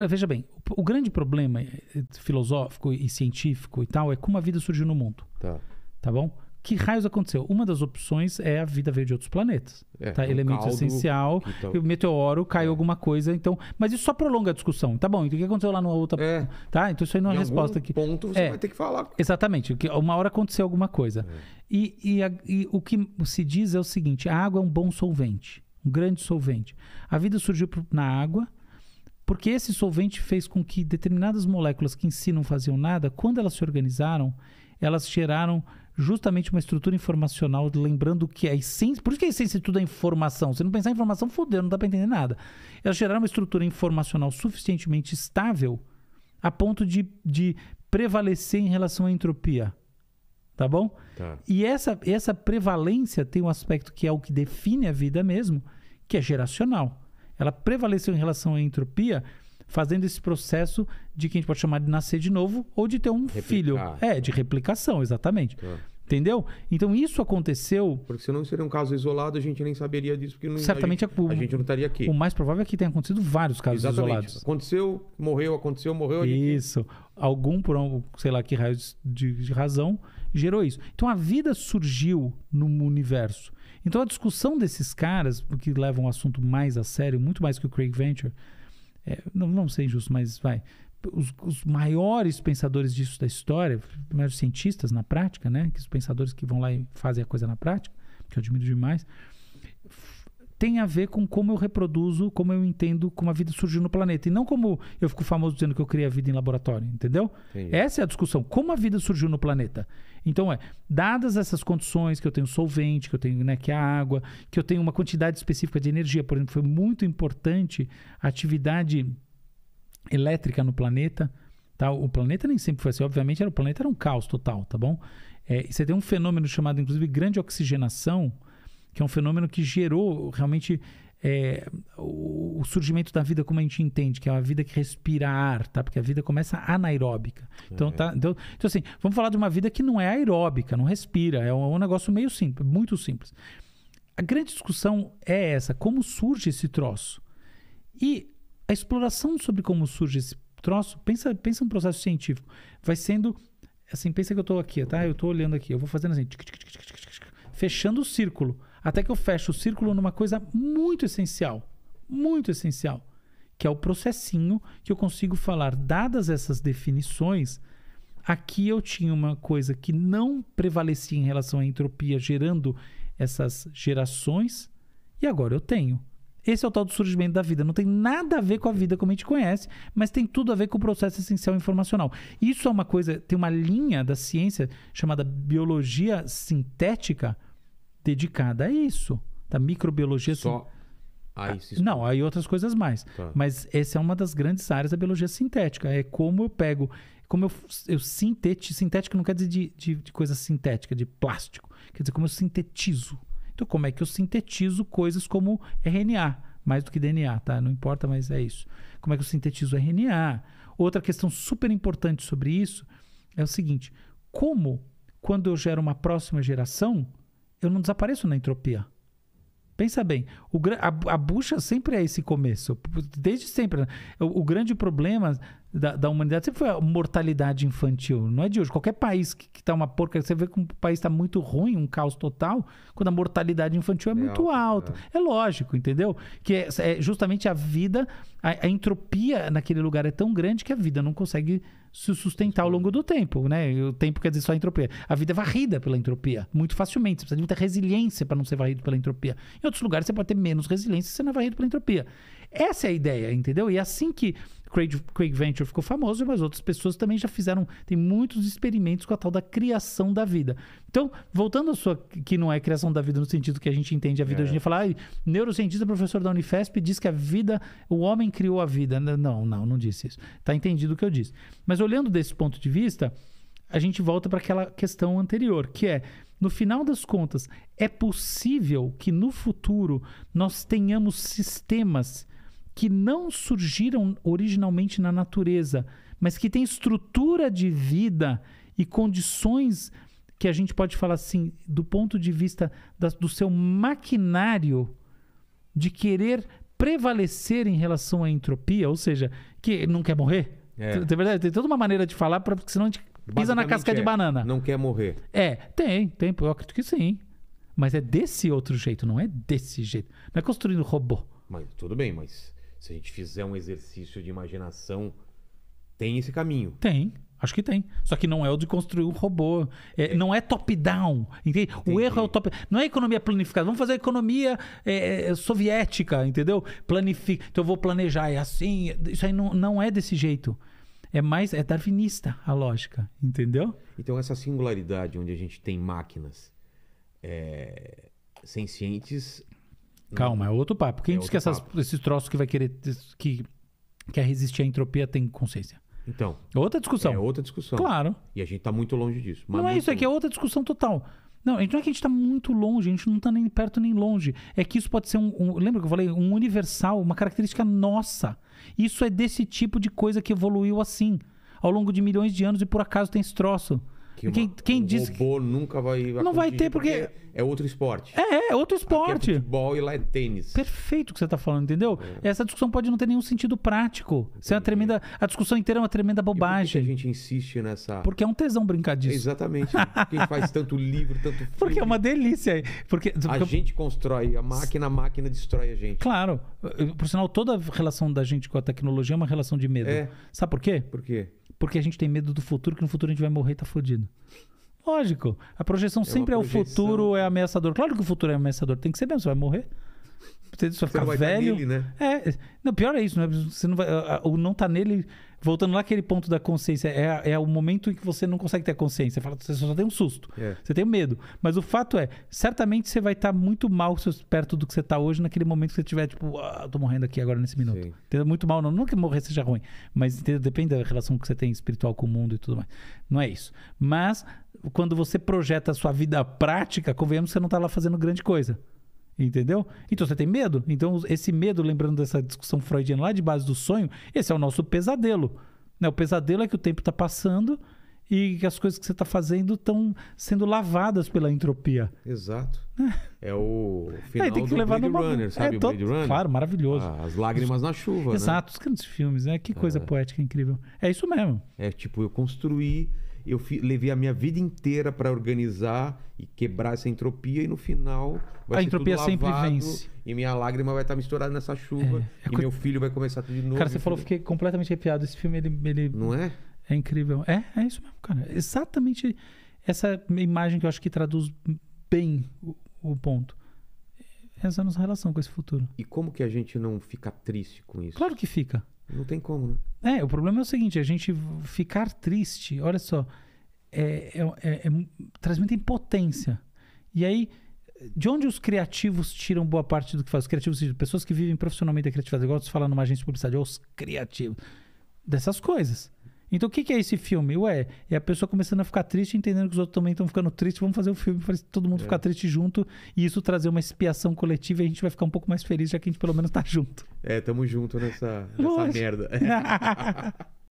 Ah, veja bem, o, grande problema eh, eh, filosófico e científico e tal é como a vida surgiu no mundo. Tá. Tá bom? que raios aconteceu? Uma das opções é a vida veio de outros planetas. É, tá? É um Elemento caldo, essencial, então... o meteoro, caiu é. alguma coisa, então. Mas isso só prolonga a discussão. Tá bom, então o que aconteceu lá na outra. É. Tá? Então isso aí não é resposta aqui. ponto você é. vai ter que falar. Exatamente, que uma hora aconteceu alguma coisa. É. E, e, a, e o que se diz é o seguinte: a água é um bom solvente, um grande solvente. A vida surgiu na água porque esse solvente fez com que determinadas moléculas que em si não faziam nada, quando elas se organizaram, elas geraram justamente uma estrutura informacional, lembrando que a essência. Por isso que a essência de tudo é informação. Se não pensar em informação, fodeu, não dá para entender nada. Elas geraram uma estrutura informacional suficientemente estável a ponto de, de prevalecer em relação à entropia. Tá bom? Tá. E essa, essa prevalência tem um aspecto que é o que define a vida mesmo, que é geracional ela prevaleceu em relação à entropia, fazendo esse processo de que a gente pode chamar de nascer de novo ou de ter um Replicar. filho. É, de replicação, exatamente. Ah. Entendeu? Então isso aconteceu. Porque senão seria um caso isolado, a gente nem saberia disso, porque não, certamente a, gente, o, é a gente não estaria aqui. O mais provável é que tenha acontecido vários casos Exatamente. isolados. Aconteceu, morreu, aconteceu, morreu. Isso. Gente... Algum, por um, sei lá que raio de, de razão, gerou isso. Então a vida surgiu no universo. Então a discussão desses caras, que levam o assunto mais a sério, muito mais que o Craig Venture, é, não, não sei injusto, mas vai. Os, os, maiores pensadores disso da história, os cientistas na prática, né? Que os pensadores que vão lá e fazem a coisa na prática, que eu admiro demais, tem a ver com como eu reproduzo, como eu entendo como a vida surgiu no planeta. E não como eu fico famoso dizendo que eu criei a vida em laboratório, entendeu? Essa é a discussão. Como a vida surgiu no planeta? Então é, dadas essas condições que eu tenho solvente, que eu tenho né, que é a água, que eu tenho uma quantidade específica de energia, por exemplo, foi muito importante a atividade elétrica no planeta. Tá? O planeta nem sempre foi assim. Obviamente, era, o planeta era um caos total, tá bom? É, você tem um fenômeno chamado, inclusive, grande oxigenação, que é um fenômeno que gerou realmente é, o surgimento da vida como a gente entende, que é uma vida que respira ar, tá? Porque a vida começa anaeróbica. Então, é. tá, então, então, assim, vamos falar de uma vida que não é aeróbica, não respira, é um, é um negócio meio simples, muito simples. A grande discussão é essa, como surge esse troço? E a exploração sobre como surge esse troço, pensa, pensa um processo científico, vai sendo, assim, pensa que eu estou aqui, tá? Eu estou olhando aqui, eu vou fazendo assim, tic, tic, tic, fechando o círculo. Até que eu fecho o círculo numa coisa muito essencial, muito essencial, que é o processinho que eu consigo falar, dadas essas definições, aqui eu tinha uma coisa que não prevalecia em relação à entropia, gerando essas gerações, e agora eu tenho. Esse é o tal do surgimento da vida. Não tem nada a ver com a vida como a gente conhece, mas tem tudo a ver com o processo essencial informacional. Isso é uma coisa, tem uma linha da ciência chamada biologia sintética, dedicada a isso. Da microbiologia. Só a ah, isso? Não, aí outras coisas mais. Tá. Mas essa é uma das grandes áreas da biologia sintética. É como eu pego. Como eu, eu sintetizo. Sintética não quer dizer de, de, de coisa sintética, de plástico. Quer dizer, como eu sintetizo. Então, como é que eu sintetizo coisas como RNA? mais do que DNA, tá? Não importa, mas é isso. Como é que eu sintetizo RNA? Outra questão super importante sobre isso é o seguinte: como, quando eu gero uma próxima geração, eu não desapareço na entropia. Pensa bem, o, a, a, bucha sempre é esse começo, desde sempre. Né? O, o grande problema da, da, humanidade sempre foi a mortalidade infantil, não é de hoje. Qualquer país que está uma porca, você vê que um país está muito ruim, um caos total, quando a mortalidade infantil é, é muito alta. alta. É. é. lógico, entendeu? Que é, é justamente a vida a, a, entropia naquele lugar é tão grande que a vida não consegue se sustentar ao longo do tempo, né? o tempo quer dizer só a entropia. A vida é varrida pela entropia, muito facilmente. Você precisa de muita resiliência para não ser varrido pela entropia. Em outros lugares você pode ter menos resiliência se você não é varrido pela entropia. Essa é a ideia, entendeu? E é assim que Craig, Craig Venture ficou famoso, mas outras pessoas também já fizeram, tem muitos experimentos com a tal da criação da vida. Então, voltando à sua, que não é criação da vida no sentido que a gente entende a vida é. hoje em dia, falar, ah, neurocientista, professor da Unifesp, diz que a vida, o homem criou a vida. Não, não, não disse isso. Está entendido o que eu disse. Mas olhando desse ponto de vista, a gente volta para aquela questão anterior, que é, no final das contas, é possível que no futuro nós tenhamos sistemas que não surgiram originalmente na natureza, mas que têm estrutura de vida e condições que a gente pode falar assim, do ponto de vista da, do seu maquinário de querer prevalecer em relação à entropia, ou seja, que não quer morrer. É, tem, verdade? tem toda uma maneira de falar, porque senão a gente pisa na casca é, de banana. Não quer morrer. É, tem, tem, eu acredito que sim. Mas é desse outro jeito, não é desse jeito. Não é construindo robô. Mas tudo bem, mas se a gente fizer um exercício de imaginação, tem esse caminho. Tem. Acho que tem. Só que não é o de construir um robô. É, é. Não é top-down. Entende? O erro é o top Não é economia planificada. Vamos fazer a economia é, é, é, soviética, entendeu? planific Então eu vou planejar, é assim. É, isso aí não, não é desse jeito. É mais. É darwinista a lógica, entendeu? Então essa singularidade onde a gente tem máquinas cientes Calma, é outro papo. Quem é diz que essas, esses troços que vai querer que quer resistir à entropia tem consciência? Então. É outra discussão. É outra discussão. Claro. E a gente está muito longe disso. não é isso, longe. é que é outra discussão total. Não, não é que a gente está muito longe, a gente não está nem perto nem longe. É que isso pode ser um, um, Lembra que eu falei? Um universal, uma característica nossa. Isso é desse tipo de coisa que evoluiu assim, ao longo de milhões de anos e por acaso tem esse troço. Que quem, uma, quem um diz robô que... nunca vai Não vai ter porque... é outro esporte. É, é outro esporte. Aqui é futebol e lá é tênis. Perfeito o que você está falando, entendeu? É. Essa discussão pode não ter nenhum sentido prático. Isso é uma tremenda, a discussão inteira é uma tremenda bobagem. E por que a gente insiste nessa Porque é um tesão brincar disso. Exatamente. quem faz tanto livro, tanto filme. Porque é uma delícia. Porque a gente constrói a máquina, a máquina destrói a gente. Claro. Por sinal, toda relação da gente com a tecnologia é uma relação de medo. É. Sabe por quê? Por quê? porque a gente tem medo do futuro, que no futuro a gente vai morrer e tá fodido. Lógico. A projeção é sempre projeção. é o futuro é ameaçador. Claro que o futuro é ameaçador, tem que ser mesmo, você vai morrer. Você só ficar tá velho. nele, né? É, não, pior é isso, né? Você não vai, o não tá nele, voltando lá aquele ponto da consciência, é, é o momento em que você não consegue ter a consciência. Você, só tem um susto, é. você tem um medo. Mas o fato é, certamente você vai estar tá muito mal perto do que você está hoje naquele momento que você tiver, tipo, ah, tô morrendo aqui agora nesse minuto. Entendeu? Muito mal, não. Não que morrer seja ruim, mas entendeu? depende da relação que você tem espiritual com o mundo e tudo mais. Não é isso. Mas quando você projeta a sua vida prática, convenhamos que você não está lá fazendo grande coisa. Entendeu? Então você tem medo? Então esse medo, lembrando dessa discussão freudiana lá de base do sonho, esse é o nosso pesadelo. Né? O pesadelo é que o tempo está passando e que as coisas que você está fazendo estão sendo lavadas pela entropia. Exato. É, é o final é, tem que do levar Blade numa... Runner, sabe? É, todo... Runner? Claro, maravilhoso. Ah, as lágrimas os... na chuva, né? Exato, né? os grandes filmes, né? Que coisa é. poética incrível. É isso mesmo. É tipo, eu construí eu levei a minha vida inteira para organizar e quebrar essa entropia e no final vai a ser entropia tudo lavado, sempre vence. E minha lágrima vai estar tá misturada nessa chuva é. é e meu filho vai começar tudo de novo. Cara, você falou, fiquei completamente arrepiado. Esse filme ele, ele não é? É incrível. É, é isso mesmo, cara. Exatamente essa imagem que eu acho que traduz bem o, o ponto essa é nossa relação com esse futuro. E como que a gente não fica triste com isso? Claro que fica. Não tem como, né? É, o problema é o seguinte: a gente ficar triste, olha só, é, é, é, é traz muita impotência. E aí, de onde os criativos tiram boa parte do que fazem? Os criativos, tipo, pessoas que vivem profissionalmente da criatividade, igual você fala numa agência de publicidade, os criativos, dessas coisas. Então o que, que, é esse filme? Ué, é a pessoa começando a ficar triste, entendendo que os outros também estão ficando tristes, vamos fazer o um filme para todo mundo é. ficar triste junto e isso trazer uma expiação coletiva e a gente vai ficar um pouco mais feliz, já que a gente pelo menos tá junto. É, tamo junto nessa, nessa merda.